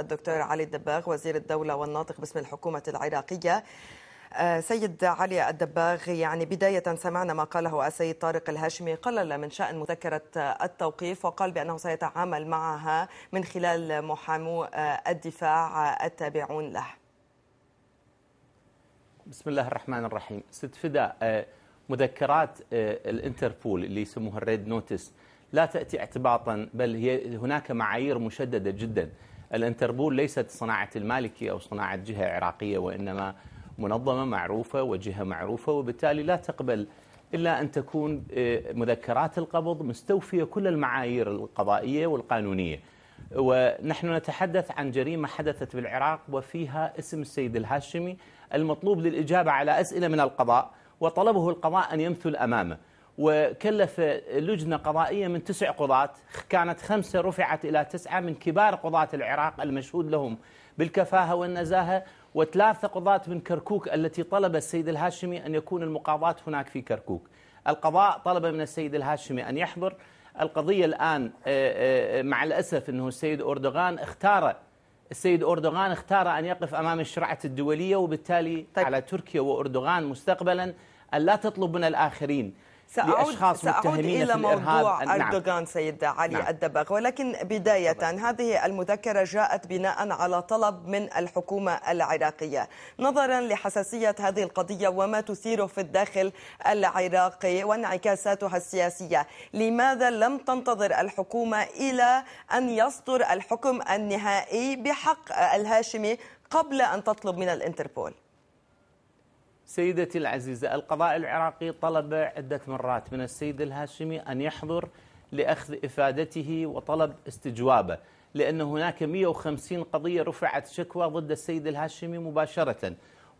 الدكتور علي الدباغ وزير الدولة والناطق باسم الحكومة العراقية آه، سيد علي الدباغ يعني بداية سمعنا ما قاله السيد طارق الهاشمي قلل من شأن مذكرة آه، التوقيف وقال بأنه سيتعامل معها من خلال محامو آه، الدفاع التابعون له بسم الله الرحمن الرحيم ست فداء مذكرات الانتربول اللي يسموها الريد نوتس لا تأتي اعتباطا بل هي هناك معايير مشددة جداً الانتربول ليست صناعة المالكي أو صناعة جهة عراقية وإنما منظمة معروفة وجهة معروفة وبالتالي لا تقبل إلا أن تكون آه، مذكرات القبض مستوفية كل المعايير القضائية والقانونية ونحن نتحدث عن جريمة حدثت بالعراق وفيها اسم السيد الهاشمي المطلوب للإجابة على أسئلة من القضاء وطلبه القضاء أن يمثل أمامه وكلف لجنة قضائية من تسع قضاة كانت خمسة رفعت إلى تسعة من كبار قضاة العراق المشهود لهم بالكفاهة والنزاهة وثلاثة قضاة من كركوك التي طلب السيد الهاشمي أن يكون المقاضاة هناك في كركوك القضاء طلب من السيد الهاشمي أن يحضر القضية الآن آه، آه، مع الأسف أنه السيد أردوغان اختار السيد أردوغان اختار أن يقف أمام الشرعة الدولية وبالتالي طيب. على تركيا وأردوغان مستقبلا أن لا تطلب من الآخرين سأعود, سأعود إلى موضوع نعم. أردوغان سيد علي نعم. الدباغ ولكن بداية طبعا. هذه المذكرة جاءت بناء على طلب من الحكومة العراقية نظرا لحساسية هذه القضية وما تثيره في الداخل العراقي وانعكاساتها السياسية لماذا لم تنتظر الحكومة إلى أن يصدر الحكم النهائي بحق الهاشمي قبل أن تطلب من الانتربول سيدتي العزيزة القضاء العراقي طلب عدة مرات من السيد الهاشمي أن يحضر لأخذ إفادته وطلب استجوابه لأن هناك 150 قضية رفعت شكوى ضد السيد الهاشمي مباشرة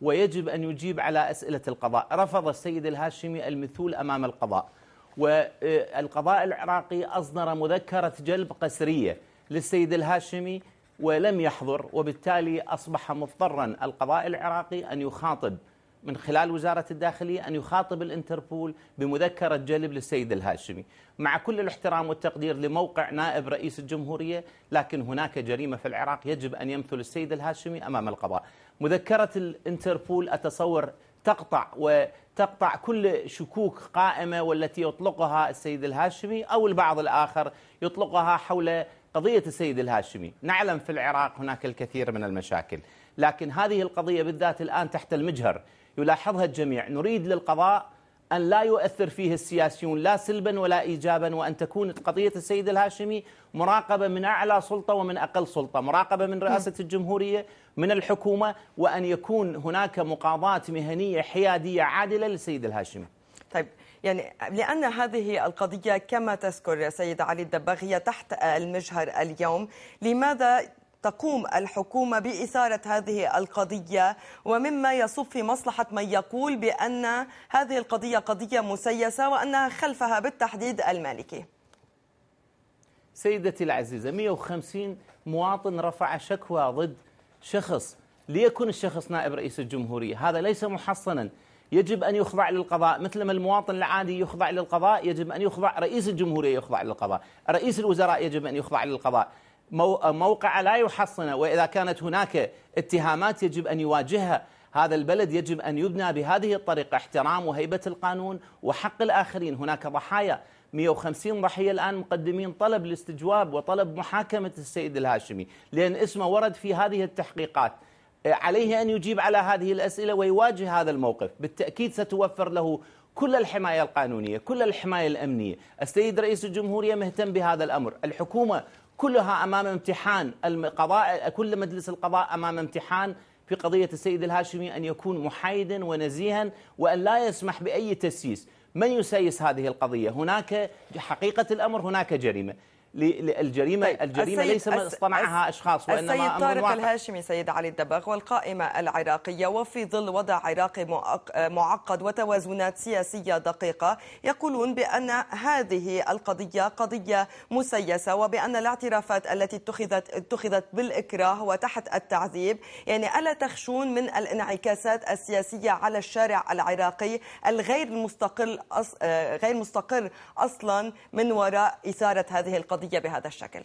ويجب أن يجيب على أسئلة القضاء رفض السيد الهاشمي المثول أمام القضاء والقضاء العراقي أصدر مذكرة جلب قسرية للسيد الهاشمي ولم يحضر وبالتالي أصبح مضطرا القضاء العراقي أن يخاطب من خلال وزارة الداخلية أن يخاطب الانتربول بمذكرة جلب للسيد الهاشمي مع كل الاحترام والتقدير لموقع نائب رئيس الجمهورية لكن هناك جريمة في العراق يجب أن يمثل السيد الهاشمي أمام القضاء مذكرة الانتربول أتصور تقطع وتقطع كل شكوك قائمة والتي يطلقها السيد الهاشمي أو البعض الآخر يطلقها حول قضية السيد الهاشمي نعلم في العراق هناك الكثير من المشاكل لكن هذه القضية بالذات الآن تحت المجهر يلاحظها الجميع نريد للقضاء أن لا يؤثر فيه السياسيون لا سلبا ولا إيجابا وأن تكون قضية السيد الهاشمي مراقبة من أعلى سلطة ومن أقل سلطة مراقبة من رئاسة الجمهورية من الحكومة وأن يكون هناك مقاضاة مهنية حيادية عادلة للسيد الهاشمي طيب يعني لأن هذه القضية كما تذكر سيد علي الدباغية تحت المجهر اليوم لماذا تقوم الحكومة بإثارة هذه القضية ومما يصب في مصلحة من يقول بأن هذه القضية قضية مسيسة وأنها خلفها بالتحديد المالكي سيدتي العزيزة 150 مواطن رفع شكوى ضد شخص ليكن الشخص نائب رئيس الجمهورية هذا ليس محصنا يجب أن يخضع للقضاء مثلما المواطن العادي يخضع للقضاء يجب أن يخضع رئيس الجمهورية يخضع للقضاء رئيس الوزراء يجب أن يخضع للقضاء موقع لا يحصنه وإذا كانت هناك اتهامات يجب أن يواجهها هذا البلد يجب أن يبنى بهذه الطريقة احترام وهيبة القانون وحق الآخرين هناك ضحايا 150 ضحية الآن مقدمين طلب الاستجواب وطلب محاكمة السيد الهاشمي لأن اسمه ورد في هذه التحقيقات عليه أن يجيب على هذه الأسئلة ويواجه هذا الموقف بالتأكيد ستوفر له كل الحماية القانونية كل الحماية الأمنية السيد رئيس الجمهورية مهتم بهذا الأمر الحكومة كلها أمام امتحان القضاء كل مجلس القضاء أمام امتحان في قضية السيد الهاشمي أن يكون محايدا ونزيها وأن لا يسمح بأي تسييس من يسيس هذه القضية هناك حقيقة الأمر هناك جريمة للجريمه طيب. الجريمه ليس من اصطنعها اشخاص وانما السيد طارق الهاشمي سيد علي الدباغ والقائمه العراقيه وفي ظل وضع عراقي معقد وتوازنات سياسيه دقيقه يقولون بان هذه القضيه قضيه مسيسه وبان الاعترافات التي اتخذت اتخذت بالاكراه وتحت التعذيب يعني الا تخشون من الانعكاسات السياسيه على الشارع العراقي الغير مستقل آه، غير مستقر اصلا من وراء اثاره هذه القضيه القضية بهذا الشكل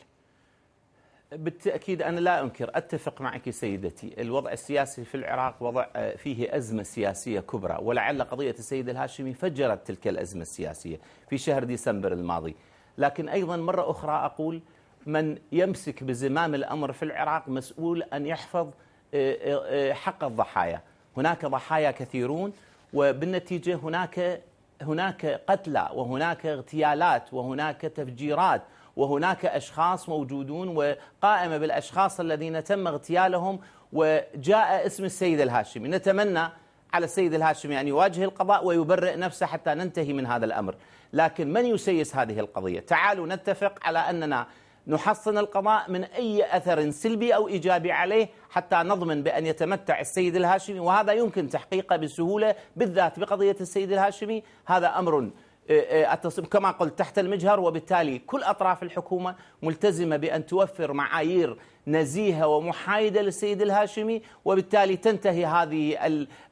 بالتأكيد أنا لا أنكر أتفق معك سيدتي الوضع السياسي في العراق وضع آه، فيه أزمة سياسية كبرى ولعل قضية السيد الهاشمي فجرت تلك الأزمة السياسية في شهر ديسمبر الماضي لكن أيضا مرة أخرى أقول من يمسك بزمام الأمر في العراق مسؤول أن يحفظ آه، آه، حق الضحايا هناك ضحايا كثيرون وبالنتيجة هناك هناك قتلى وهناك اغتيالات وهناك تفجيرات وهناك أشخاص موجودون وقائمة بالأشخاص الذين تم اغتيالهم وجاء اسم السيد الهاشمي نتمنى على السيد الهاشمي أن يواجه القضاء ويبرئ نفسه حتى ننتهي من هذا الأمر لكن من يسيس هذه القضية تعالوا نتفق على أننا نحصن القضاء من أي أثر سلبي أو إيجابي عليه حتى نضمن بأن يتمتع السيد الهاشمي وهذا يمكن تحقيقه بسهولة بالذات بقضية السيد الهاشمي هذا أمر آه، آه، التصميم كما قلت تحت المجهر وبالتالي كل أطراف الحكومة ملتزمة بأن توفر معايير نزيهة ومحايدة للسيد الهاشمي وبالتالي تنتهي هذه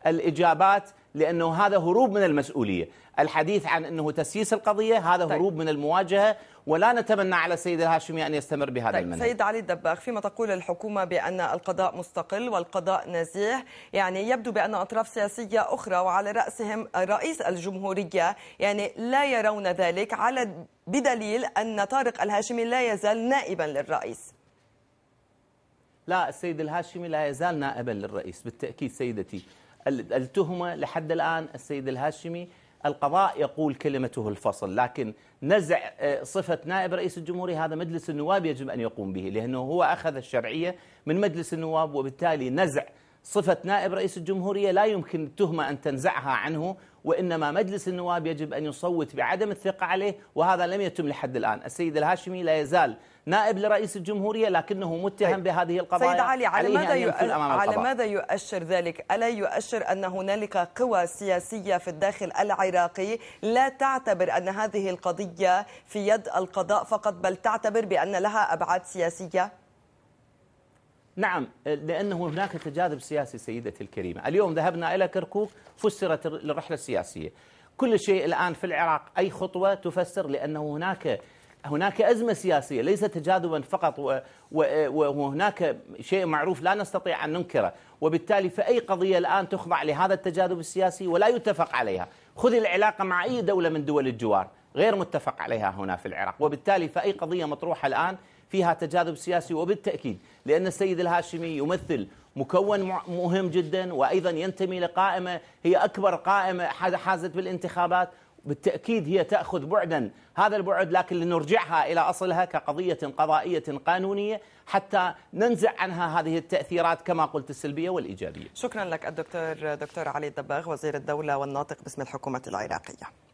الإجابات لأنه هذا هروب من المسؤولية الحديث عن أنه تسييس القضية هذا طيب. هروب من المواجهة ولا نتمنى على السيد الهاشمي أن يستمر بهذا طيب. المنهج سيد علي الدباغ فيما تقول الحكومة بأن القضاء مستقل والقضاء نزيه يعني يبدو بأن أطراف سياسية أخرى وعلى رأسهم رئيس الجمهورية يعني لا يرون ذلك على بدليل أن طارق الهاشمي لا يزال نائبا للرئيس لا السيد الهاشمي لا يزال نائبا للرئيس بالتأكيد سيدتي التهمة لحد الآن السيد الهاشمي القضاء يقول كلمته الفصل لكن نزع آه، صفة نائب رئيس الجمهورية هذا مجلس النواب يجب أن يقوم به لأنه هو أخذ الشرعية من مجلس النواب وبالتالي نزع صفة نائب رئيس الجمهورية لا يمكن التهمة أن تنزعها عنه وإنما مجلس النواب يجب أن يصوت بعدم الثقة عليه وهذا لم يتم لحد الآن السيد الهاشمي لا يزال نائب لرئيس الجمهورية لكنه متهم طيب. بهذه القضايا سيد علي على ماذا, يؤ... على ماذا يؤشر ذلك؟ ألا يؤشر أن هنالك قوى سياسية في الداخل العراقي لا تعتبر أن هذه القضية في يد القضاء فقط بل تعتبر بأن لها أبعاد سياسية؟ نعم لأنه هناك تجاذب سياسي سيدتي الكريمة اليوم ذهبنا إلى كركوك فسرت الرحلة السياسية كل شيء الآن في العراق أي خطوة تفسر لأنه هناك هناك أزمة سياسية ليس تجاذبا فقط وهناك شيء معروف لا نستطيع أن ننكره وبالتالي فأي قضية الآن تخضع لهذا التجاذب السياسي ولا يتفق عليها خذ العلاقة مع أي دولة من دول الجوار غير متفق عليها هنا في العراق وبالتالي فأي قضية مطروحة الآن فيها تجاذب سياسي وبالتأكيد لأن السيد الهاشمي يمثل مكون مهم جدا وأيضا ينتمي لقائمة هي أكبر قائمة حازت بالانتخابات بالتأكيد هي تأخذ بعدا هذا البعد لكن لنرجعها إلى أصلها كقضية قضائية قانونية حتى ننزع عنها هذه التأثيرات كما قلت السلبية والإيجابية شكرا لك الدكتور دكتور علي الدباغ وزير الدولة والناطق باسم الحكومة العراقية